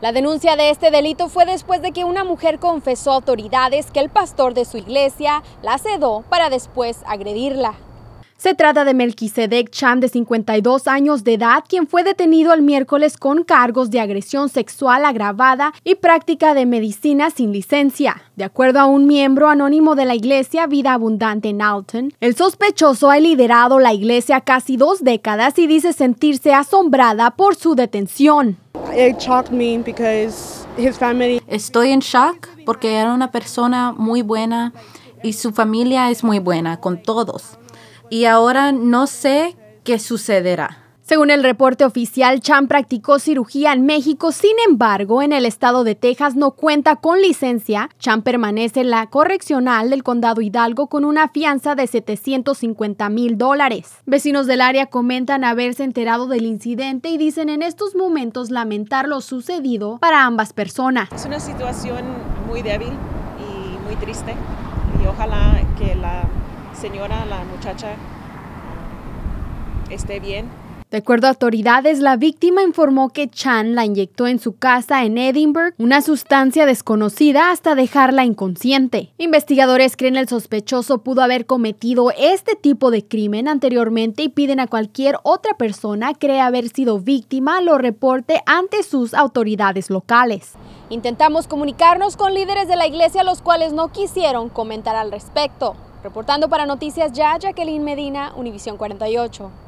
La denuncia de este delito fue después de que una mujer confesó a autoridades que el pastor de su iglesia la cedó para después agredirla. Se trata de Melquisedec Chan, de 52 años de edad, quien fue detenido el miércoles con cargos de agresión sexual agravada y práctica de medicina sin licencia. De acuerdo a un miembro anónimo de la iglesia Vida Abundante en Alton, el sospechoso ha liderado la iglesia casi dos décadas y dice sentirse asombrada por su detención. Estoy en shock porque era una persona muy buena y su familia es muy buena con todos. Y ahora no sé qué sucederá. Según el reporte oficial, Chan practicó cirugía en México, sin embargo, en el estado de Texas no cuenta con licencia. Chan permanece en la correccional del condado Hidalgo con una fianza de 750 mil dólares. Vecinos del área comentan haberse enterado del incidente y dicen en estos momentos lamentar lo sucedido para ambas personas. Es una situación muy débil y muy triste y ojalá que la señora, la muchacha, ah, esté bien de acuerdo a autoridades, la víctima informó que Chan la inyectó en su casa en Edinburgh una sustancia desconocida hasta dejarla inconsciente. Investigadores creen el sospechoso pudo haber cometido este tipo de crimen anteriormente y piden a cualquier otra persona cree haber sido víctima lo reporte ante sus autoridades locales. Intentamos comunicarnos con líderes de la iglesia los cuales no quisieron comentar al respecto. Reportando para Noticias Ya, Jacqueline Medina, Univisión 48.